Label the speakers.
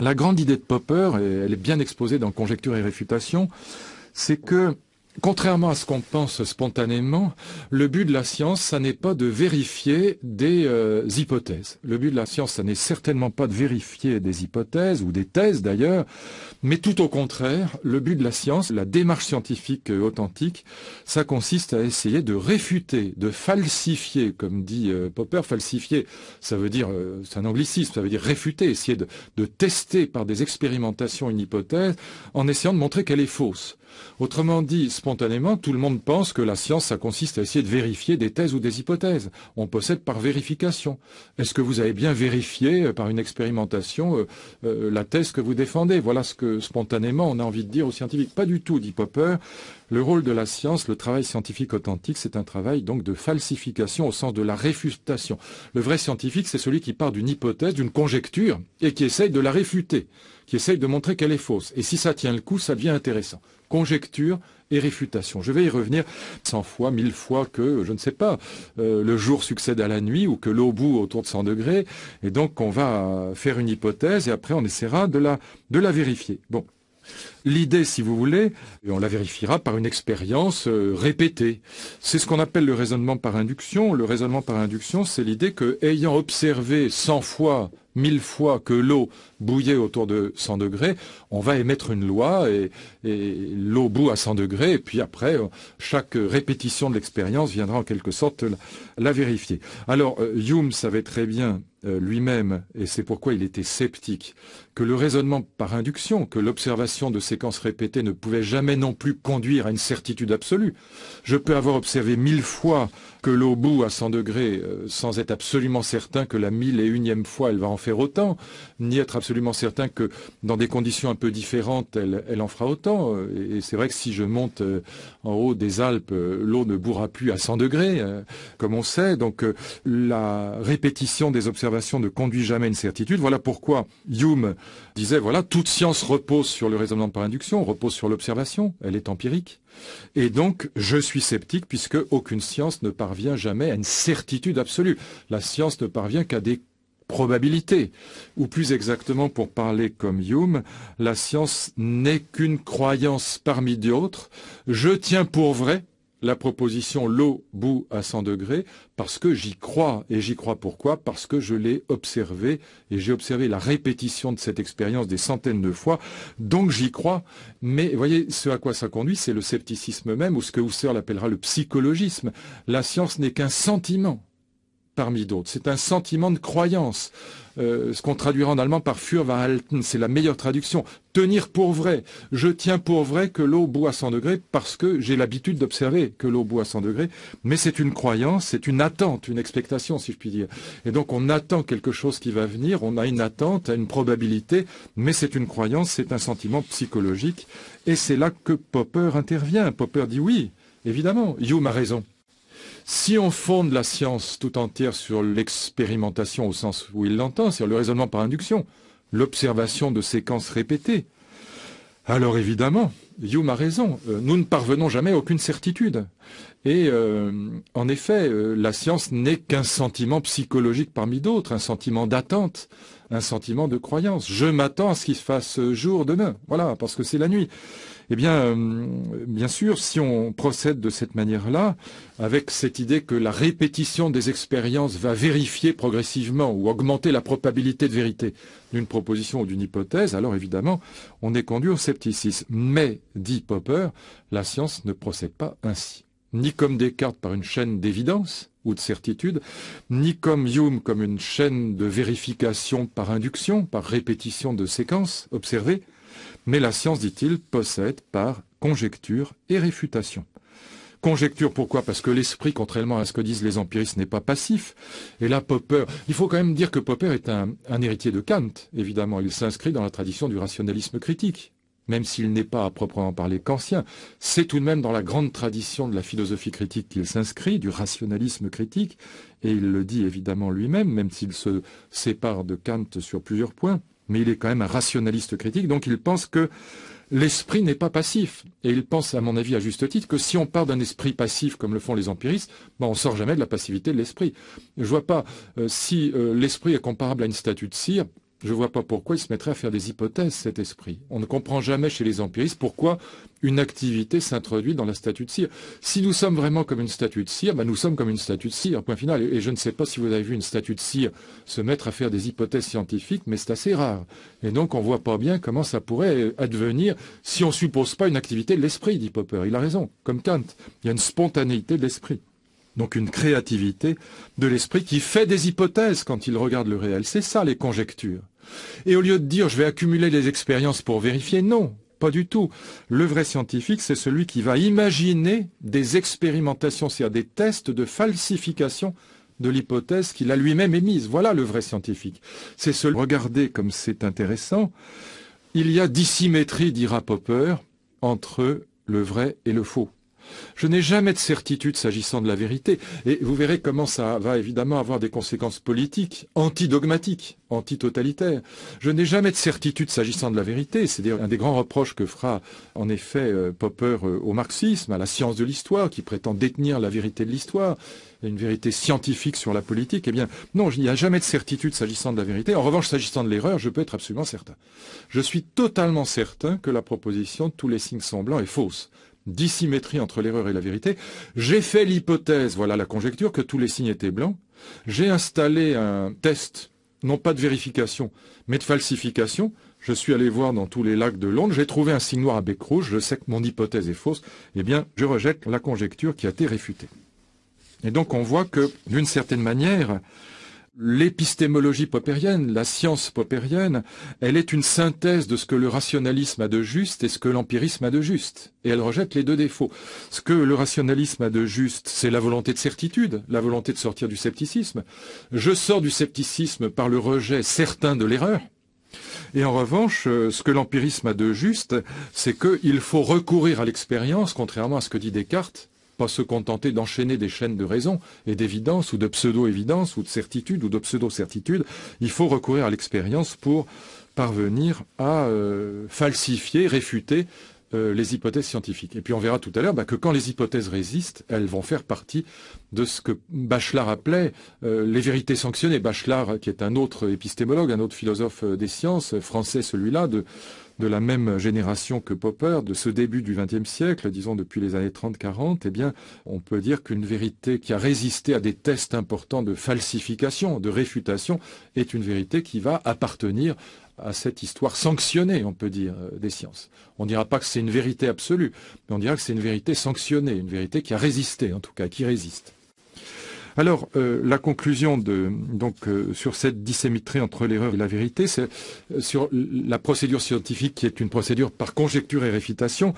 Speaker 1: La grande idée de Popper, et elle est bien exposée dans Conjecture et Réfutation, c'est que contrairement à ce qu'on pense spontanément, le but de la science, ça n'est pas de vérifier des euh, hypothèses. Le but de la science, ça n'est certainement pas de vérifier des hypothèses ou des thèses d'ailleurs, mais tout au contraire, le but de la science, la démarche scientifique euh, authentique, ça consiste à essayer de réfuter, de falsifier, comme dit euh, Popper, falsifier, ça veut dire, c'est un anglicisme, ça veut dire réfuter, essayer de, de tester par des expérimentations une hypothèse en essayant de montrer qu'elle est fausse. Autrement dit, spontanément, tout le monde pense que la science, ça consiste à essayer de vérifier des thèses ou des hypothèses. On possède par vérification. Est-ce que vous avez bien vérifié euh, par une expérimentation euh, euh, la thèse que vous défendez Voilà ce que spontanément on a envie de dire aux scientifiques. Pas du tout, dit Popper. Le rôle de la science, le travail scientifique authentique, c'est un travail donc de falsification au sens de la réfutation. Le vrai scientifique, c'est celui qui part d'une hypothèse, d'une conjecture, et qui essaye de la réfuter, qui essaye de montrer qu'elle est fausse. Et si ça tient le coup, ça devient intéressant conjecture et réfutation. Je vais y revenir cent fois, mille fois que, je ne sais pas, euh, le jour succède à la nuit ou que l'eau bout autour de 100 degrés. Et donc, on va faire une hypothèse et après, on essaiera de la, de la vérifier. Bon. L'idée, si vous voulez, on la vérifiera par une expérience euh, répétée. C'est ce qu'on appelle le raisonnement par induction. Le raisonnement par induction, c'est l'idée que, ayant observé 100 fois, 1000 fois que l'eau bouillait autour de 100 degrés, on va émettre une loi et, l'eau boue à 100 degrés, et puis après, euh, chaque répétition de l'expérience viendra en quelque sorte la, la vérifier. Alors, euh, Hume savait très bien lui-même, et c'est pourquoi il était sceptique, que le raisonnement par induction, que l'observation de séquences répétées ne pouvaient jamais non plus conduire à une certitude absolue. Je peux avoir observé mille fois que l'eau bout à 100 degrés euh, sans être absolument certain que la mille et unième fois elle va en faire autant, ni être absolument certain que dans des conditions un peu différentes elle, elle en fera autant. Et c'est vrai que si je monte euh, en haut des Alpes, euh, l'eau ne bourra plus à 100 degrés, comme on sait. Donc la répétition des observations ne conduit jamais à une certitude. Voilà pourquoi Hume disait, voilà, toute science repose sur le raisonnement de induction, repose sur l'observation, elle est empirique. Et donc, je suis sceptique puisque aucune science ne parvient jamais à une certitude absolue. La science ne parvient qu'à des probabilités. Ou plus exactement, pour parler comme Hume, la science n'est qu'une croyance parmi d'autres. Je tiens pour vrai la proposition l'eau bout à 100 degrés parce que j'y crois. Et j'y crois pourquoi Parce que je l'ai observé et j'ai observé la répétition de cette expérience des centaines de fois. Donc j'y crois. Mais vous voyez, ce à quoi ça conduit, c'est le scepticisme même ou ce que Husserl appellera le psychologisme. La science n'est qu'un sentiment. C'est un sentiment de croyance, euh, ce qu'on traduira en allemand par Fürwahrhalten, c'est la meilleure traduction. Tenir pour vrai. Je tiens pour vrai que l'eau bout à 100 degrés parce que j'ai l'habitude d'observer que l'eau bout à 100 degrés, mais c'est une croyance, c'est une attente, une expectation, si je puis dire. Et donc on attend quelque chose qui va venir, on a une attente, une probabilité, mais c'est une croyance, c'est un sentiment psychologique, et c'est là que Popper intervient. Popper dit oui, évidemment, you a raison. Si on fonde la science tout entière sur l'expérimentation au sens où il l'entend, sur le raisonnement par induction, l'observation de séquences répétées, alors évidemment, Hume a raison, euh, nous ne parvenons jamais à aucune certitude. Et euh, en effet, euh, la science n'est qu'un sentiment psychologique parmi d'autres, un sentiment d'attente, un sentiment de croyance. Je m'attends à ce qu'il se fasse euh, jour demain, voilà, parce que c'est la nuit. Eh bien, euh, bien sûr, si on procède de cette manière-là, avec cette idée que la répétition des expériences va vérifier progressivement ou augmenter la probabilité de vérité d'une proposition ou d'une hypothèse, alors évidemment, on est conduit au scepticisme. Mais, dit Popper, la science ne procède pas ainsi. Ni comme Descartes par une chaîne d'évidence, ou de certitude, ni comme Hume comme une chaîne de vérification par induction, par répétition de séquences observées, mais la science, dit-il, possède par conjecture et réfutation. Conjecture, pourquoi Parce que l'esprit, contrairement à ce que disent les empiristes, n'est pas passif. Et là, Popper, il faut quand même dire que Popper est un, un héritier de Kant, évidemment. Il s'inscrit dans la tradition du rationalisme critique, même s'il n'est pas à proprement parler kantien, c'est tout de même dans la grande tradition de la philosophie critique qu'il s'inscrit, du rationalisme critique, et il le dit évidemment lui-même, même, s'il se sépare de Kant sur plusieurs points, mais il est quand même un rationaliste critique, donc il pense que l'esprit n'est pas passif. Et il pense, à mon avis, à juste titre, que si on part d'un esprit passif, comme le font les empiristes, on ben, on sort jamais de la passivité de l'esprit. Je ne vois pas euh, si euh, l'esprit est comparable à une statue de cire, je ne vois pas pourquoi il se mettrait à faire des hypothèses, cet esprit. On ne comprend jamais chez les empiristes pourquoi une activité s'introduit dans la statue de cire. Si nous sommes vraiment comme une statue de cire, ben nous sommes comme une statue de cire, point final. Et je ne sais pas si vous avez vu une statue de cire se mettre à faire des hypothèses scientifiques, mais c'est assez rare. Et donc on ne voit pas bien comment ça pourrait advenir si on ne suppose pas une activité de l'esprit, dit Popper. Il a raison, comme Kant. Il y a une spontanéité de l'esprit. Donc une créativité de l'esprit qui fait des hypothèses quand il regarde le réel. C'est ça les conjectures. Et au lieu de dire je vais accumuler les expériences pour vérifier, non, pas du tout. Le vrai scientifique, c'est celui qui va imaginer des expérimentations, c'est-à-dire des tests de falsification de l'hypothèse qu'il a lui-même émise. Voilà le vrai scientifique. C'est celui, regardez comme c'est intéressant, il y a dissymétrie, dira Popper, entre le vrai et le faux. Je n'ai jamais de certitude s'agissant de la vérité. Et vous verrez comment ça va évidemment avoir des conséquences politiques, antidogmatiques, antitotalitaires. Je n'ai jamais de certitude s'agissant de la vérité. C'est un des grands reproches que fera en effet euh, Popper euh, au marxisme, à la science de l'histoire, qui prétend détenir la vérité de l'histoire une vérité scientifique sur la politique, eh bien, non, il n'y a jamais de certitude s'agissant de la vérité. En revanche, s'agissant de l'erreur, je peux être absolument certain. Je suis totalement certain que la proposition de tous les signes semblants est fausse dissymétrie entre l'erreur et la vérité. J'ai fait l'hypothèse, voilà la conjecture, que tous les signes étaient blancs. J'ai installé un test, non pas de vérification, mais de falsification. Je suis allé voir dans tous les lacs de Londres, j'ai trouvé un signe noir à bec rouge, je sais que mon hypothèse est fausse, eh bien, je rejette la conjecture qui a été réfutée. Et donc, on voit que, d'une certaine manière, l'épistémologie popérienne, la science popérienne, elle est une synthèse de ce que le rationalisme a de juste et ce que l'empirisme a de juste. Et elle rejette les deux défauts. Ce que le rationalisme a de juste, c'est la volonté de certitude, la volonté de sortir du scepticisme. Je sors du scepticisme par le rejet certain de l'erreur. Et en revanche, euh, ce que l'empirisme a de juste, c'est qu'il faut recourir à l'expérience, contrairement à ce que dit Descartes, pas se contenter d'enchaîner des chaînes de raison et d'évidence ou de pseudo-évidence ou de certitude ou de pseudo-certitude. Il faut recourir à l'expérience pour parvenir à euh, falsifier, réfuter euh, les hypothèses scientifiques. Et puis on verra tout à l'heure bah, que quand les hypothèses résistent, elles vont faire partie de ce que Bachelard appelait euh, les vérités sanctionnées. Bachelard, qui est un autre épistémologue, un autre philosophe euh, des sciences, français celui-là, de, de la même génération que Popper, de ce début du XXe siècle, disons depuis les années 30-40, eh bien, on peut dire qu'une vérité qui a résisté à des tests importants de falsification, de réfutation, est une vérité qui va appartenir à cette histoire sanctionnée, on peut dire, euh, des sciences. On ne dira pas que c'est une vérité absolue, mais on dira que c'est une vérité sanctionnée, une vérité qui a résisté, en tout cas, qui résiste. Alors, euh, la conclusion de, donc, euh, sur cette dissymétrie entre l'erreur et la vérité, c'est sur la procédure scientifique qui est une procédure par conjecture et réfutation,